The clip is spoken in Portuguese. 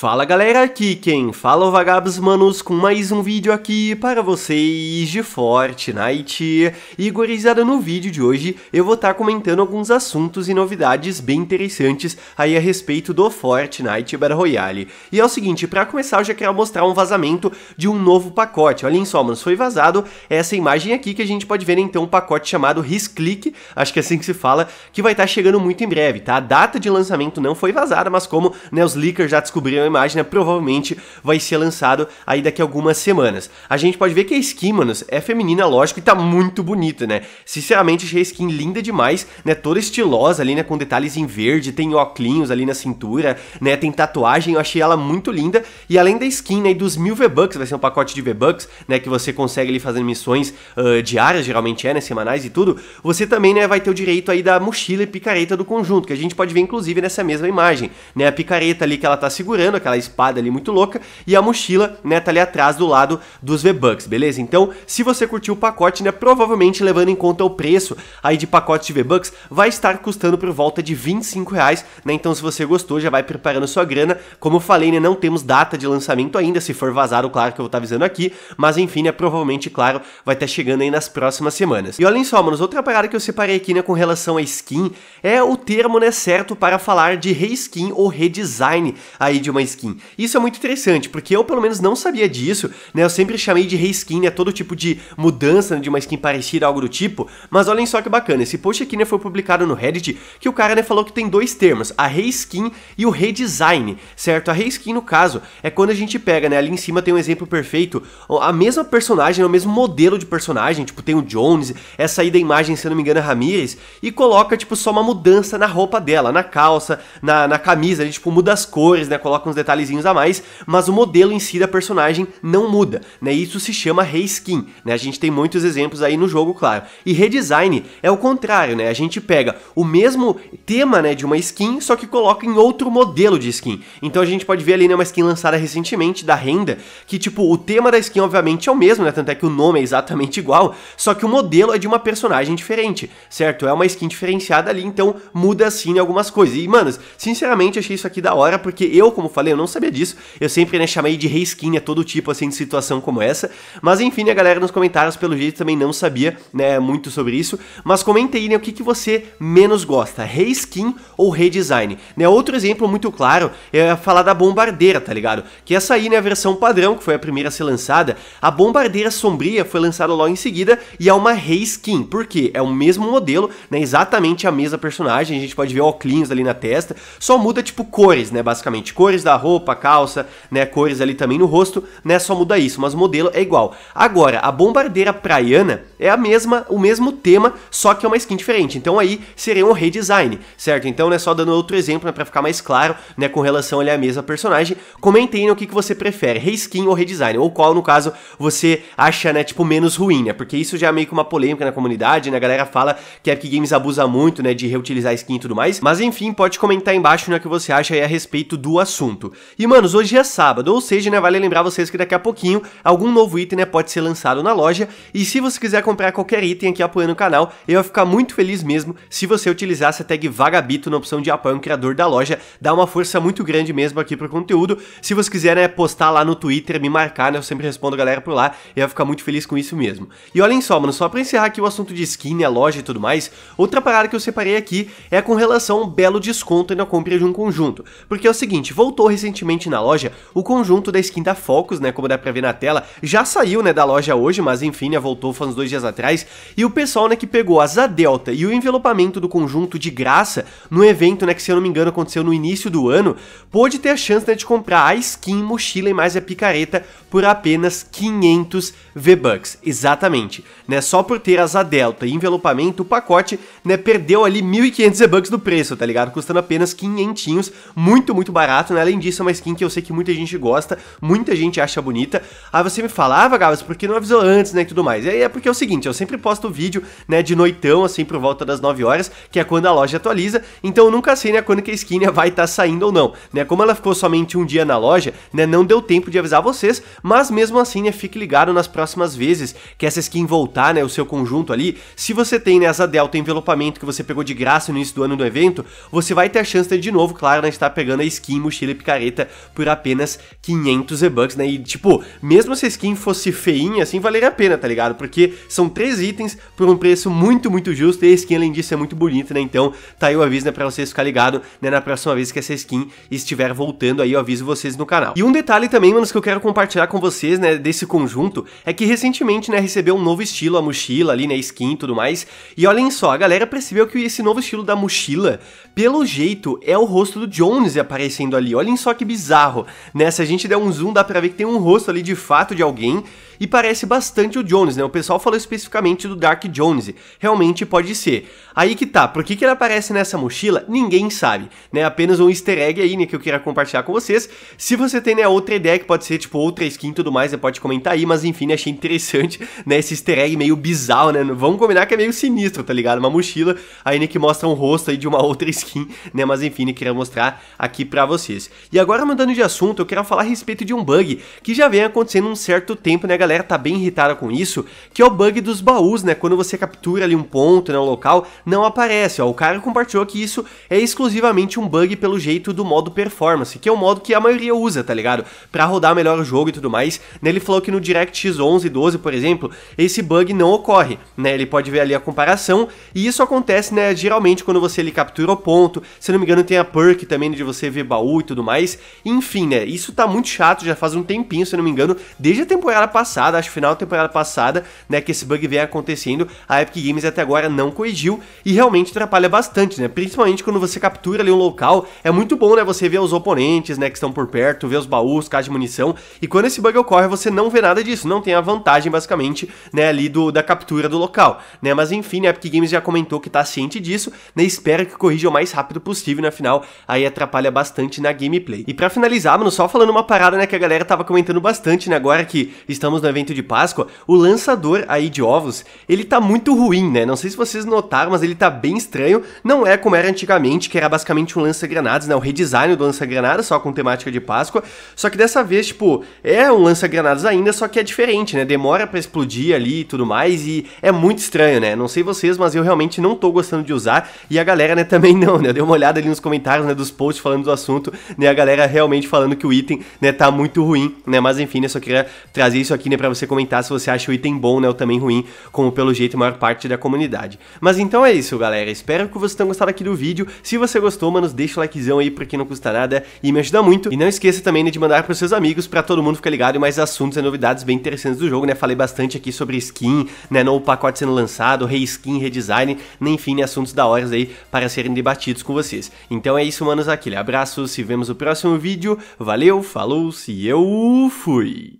Fala galera, aqui quem fala é o Vagabos Manos com mais um vídeo aqui para vocês de Fortnite. E gurizada, no vídeo de hoje eu vou estar tá comentando alguns assuntos e novidades bem interessantes aí a respeito do Fortnite Battle Royale. E é o seguinte, para começar eu já quero mostrar um vazamento de um novo pacote. Olhem só, mano, foi vazado essa imagem aqui que a gente pode ver né, então um pacote chamado Risclick, acho que é assim que se fala, que vai estar tá chegando muito em breve, tá? A data de lançamento não foi vazada, mas como né, os leakers já descobriram imagem, né, provavelmente vai ser lançado aí daqui a algumas semanas. A gente pode ver que a skin, manos, é feminina, lógico, e tá muito bonita, né? Sinceramente, achei a skin linda demais, né? Toda estilosa ali, né? Com detalhes em verde, tem óculos ali na cintura, né? Tem tatuagem, eu achei ela muito linda. E além da skin, né? E dos mil V-Bucks, vai ser um pacote de V-Bucks, né? Que você consegue ali fazendo missões uh, diárias, geralmente é, né? Semanais e tudo. Você também, né? Vai ter o direito aí da mochila e picareta do conjunto, que a gente pode ver, inclusive, nessa mesma imagem, né? A picareta ali que ela tá segurando, aquela espada ali muito louca, e a mochila, né, tá ali atrás do lado dos V-Bucks, beleza? Então, se você curtiu o pacote, né, provavelmente levando em conta o preço aí de pacote de V-Bucks, vai estar custando por volta de 25 reais, né? Então, se você gostou, já vai preparando sua grana. Como eu falei, né, não temos data de lançamento ainda, se for vazado, claro que eu vou estar avisando aqui, mas enfim, né, provavelmente, claro, vai estar chegando aí nas próximas semanas. E olhem só, manos, outra parada que eu separei aqui, né, com relação a skin, é o termo, né, certo para falar de reskin ou redesign aí de uma skin. Isso é muito interessante, porque eu pelo menos não sabia disso, né? Eu sempre chamei de reskin, né? Todo tipo de mudança né? de uma skin parecida, algo do tipo. Mas olhem só que bacana, esse post aqui, né, foi publicado no Reddit, que o cara, né, falou que tem dois termos, a reskin e o redesign, certo? A reskin, no caso, é quando a gente pega, né, ali em cima tem um exemplo perfeito, a mesma personagem, né, o mesmo modelo de personagem, tipo, tem o Jones, essa aí da imagem, se eu não me engano, é Ramirez, e coloca, tipo, só uma mudança na roupa dela, na calça, na, na camisa, a gente, tipo, muda as cores, né, coloca uns detalhezinhos a mais, mas o modelo em si da personagem não muda, né? Isso se chama reskin, né? A gente tem muitos exemplos aí no jogo, claro. E redesign é o contrário, né? A gente pega o mesmo tema, né, de uma skin, só que coloca em outro modelo de skin. Então a gente pode ver ali, né, uma skin lançada recentemente da Renda, que tipo, o tema da skin obviamente é o mesmo, né? Tanto é que o nome é exatamente igual, só que o modelo é de uma personagem diferente, certo? É uma skin diferenciada ali, então muda assim algumas coisas. E, manos, sinceramente achei isso aqui da hora, porque eu, como falei, eu não sabia disso. Eu sempre né, chamei de reskin a todo tipo assim de situação como essa. Mas enfim, a galera nos comentários, pelo jeito, também não sabia né, muito sobre isso. Mas comente aí né, o que, que você menos gosta, reskin ou redesign. Né, outro exemplo muito claro é falar da bombardeira, tá ligado? Que essa aí, né, a versão padrão, que foi a primeira a ser lançada, a bombardeira sombria foi lançada logo em seguida e é uma reskin. Por quê? É o mesmo modelo, né, exatamente a mesma personagem. A gente pode ver o Oclins ali na testa, só muda tipo cores, né, basicamente. Cores da roupa, calça, né, cores ali também no rosto, né, só muda isso, mas o modelo é igual. Agora, a bombardeira praiana é a mesma, o mesmo tema, só que é uma skin diferente. Então aí seria um redesign, certo? Então, né, só dando outro exemplo né, para ficar mais claro, né, com relação ali à mesma personagem. Comentem aí né, o que, que você prefere, reskin ou redesign, ou qual no caso você acha, né, tipo menos ruim, né? Porque isso já é meio que uma polêmica na comunidade, né? A galera fala que a Epic Games abusa muito, né, de reutilizar skin e tudo mais. Mas enfim, pode comentar embaixo né, o que você acha aí a respeito do assunto. E, manos, hoje é sábado, ou seja, né, vale lembrar vocês que daqui a pouquinho algum novo item, né, pode ser lançado na loja. E se você quiser comprar qualquer item aqui apoiando o canal, eu vou ficar muito feliz mesmo se você utilizasse a tag Vagabito na opção de apoio ao criador da loja. Dá uma força muito grande mesmo aqui pro conteúdo. Se você quiser, né, postar lá no Twitter, me marcar, né, eu sempre respondo a galera por lá. Eu vou ficar muito feliz com isso mesmo. E olhem só, mano, só pra encerrar aqui o assunto de skin, a né, loja e tudo mais, outra parada que eu separei aqui é com relação a um belo desconto na compra de um conjunto. Porque é o seguinte, voltou recentemente na loja o conjunto da skin da Focus, né, como dá pra ver na tela, já saiu, né, da loja hoje, mas enfim, né, voltou faz uns dois dias atrás, e o pessoal, né, que pegou as a Delta e o envelopamento do conjunto de graça no evento, né, que se eu não me engano aconteceu no início do ano, pôde ter a chance, né, de comprar a skin, mochila e mais a picareta por apenas 500 V-Bucks, exatamente, né, só por ter as a Delta e envelopamento, o pacote, né, perdeu ali 1.500 V-Bucks do preço, tá ligado? Custando apenas 500, muito, muito barato, né, além Além disso, é uma skin que eu sei que muita gente gosta, muita gente acha bonita. Aí ah, você me falava, ah, Vagabas, por que não avisou antes, né, e tudo mais? E aí é porque é o seguinte, eu sempre posto vídeo, né, de noitão, assim, por volta das 9 horas, que é quando a loja atualiza, então eu nunca sei, né, quando que a skin né, vai estar tá saindo ou não, né, como ela ficou somente um dia na loja, né, não deu tempo de avisar vocês, mas mesmo assim, né, fique ligado nas próximas vezes que essa skin voltar, né, o seu conjunto ali, se você tem, né, delta envelopamento que você pegou de graça no início do ano do evento, você vai ter a chance de, de novo, claro, né, estar pegando a skin mochila e por apenas 500 E-Bucks, né? E, tipo, mesmo se a skin fosse feinha, assim, valeria a pena, tá ligado? Porque são três itens por um preço muito, muito justo e a skin, além disso, é muito bonita, né? Então, tá aí o aviso, né, pra vocês ficar ligado, né, na próxima vez que essa skin estiver voltando aí, eu aviso vocês no canal. E um detalhe também, manos, que eu quero compartilhar com vocês, né, desse conjunto, é que recentemente, né, recebeu um novo estilo, a mochila ali, né, skin e tudo mais, e olhem só, a galera percebeu que esse novo estilo da mochila, pelo jeito, é o rosto do Jones aparecendo ali, olhem só que bizarro, né? Se a gente der um zoom, dá pra ver que tem um rosto ali de fato de alguém e parece bastante o Jones, né? O pessoal falou especificamente do Dark Jones, realmente pode ser. Aí que tá, por que, que ele aparece nessa mochila, ninguém sabe, né? Apenas um easter egg aí, né, que eu queria compartilhar com vocês. Se você tem, né, outra ideia que pode ser, tipo, outra skin e tudo mais, você pode comentar aí, mas enfim, né, achei interessante, né, esse easter egg meio bizarro, né? Vamos combinar que é meio sinistro, tá ligado? Uma mochila aí, né, que mostra um rosto aí de uma outra skin, né? Mas enfim, né, queria mostrar aqui pra vocês. E agora, mudando de assunto, eu quero falar a respeito de um bug que já vem acontecendo um certo tempo, né, galera? galera tá bem irritada com isso, que é o bug dos baús, né? Quando você captura ali um ponto, né, um local, não aparece, ó. O cara compartilhou que isso é exclusivamente um bug pelo jeito do modo performance, que é o modo que a maioria usa, tá ligado? Pra rodar melhor o jogo e tudo mais. Né, ele falou que no DirectX 11 12, por exemplo, esse bug não ocorre, né? Ele pode ver ali a comparação, e isso acontece, né, geralmente quando você ele captura o ponto, se não me engano tem a perk também de você ver baú e tudo mais. Enfim, né, isso tá muito chato, já faz um tempinho, se não me engano, desde a temporada passada passada, acho que final da temporada passada, né, que esse bug vem acontecendo, a Epic Games até agora não corrigiu e realmente atrapalha bastante, né? Principalmente quando você captura ali um local, é muito bom, né, você ver os oponentes, né, que estão por perto, ver os baús, caixa de munição, e quando esse bug ocorre, você não vê nada disso, não tem a vantagem basicamente, né, ali do da captura do local, né? Mas enfim, né, a Epic Games já comentou que tá ciente disso, né? Espera que corrija o mais rápido possível né final, aí atrapalha bastante na gameplay. E para finalizar, mano, só falando uma parada, né, que a galera tava comentando bastante, né, agora que estamos na evento de Páscoa, o lançador aí de ovos, ele tá muito ruim, né? Não sei se vocês notaram, mas ele tá bem estranho. Não é como era antigamente, que era basicamente um lança-granadas, né? O redesign do lança-granadas, só com temática de Páscoa. Só que dessa vez, tipo, é um lança-granadas ainda, só que é diferente, né? Demora para explodir ali e tudo mais, e é muito estranho, né? Não sei vocês, mas eu realmente não tô gostando de usar, e a galera, né, também não, né? Eu dei uma olhada ali nos comentários, né, dos posts falando do assunto, né? A galera realmente falando que o item, né, tá muito ruim, né? Mas enfim, né, só queria trazer isso aqui, né, para você comentar se você acha o item bom, né, ou também ruim, como pelo jeito a maior parte da comunidade. Mas então é isso, galera. Espero que vocês tenham gostado aqui do vídeo. Se você gostou, mano, deixa o likezão aí porque não custa nada e me ajuda muito. E não esqueça também né, de mandar para seus amigos para todo mundo ficar ligado em mais assuntos e novidades bem interessantes do jogo, né? Falei bastante aqui sobre skin, né, novo pacote sendo lançado, reskin, redesign, né, enfim, né, assuntos da hora aí para serem debatidos com vocês. Então é isso, manos, aquele abraço, se vemos no próximo vídeo. Valeu, falou, se eu fui.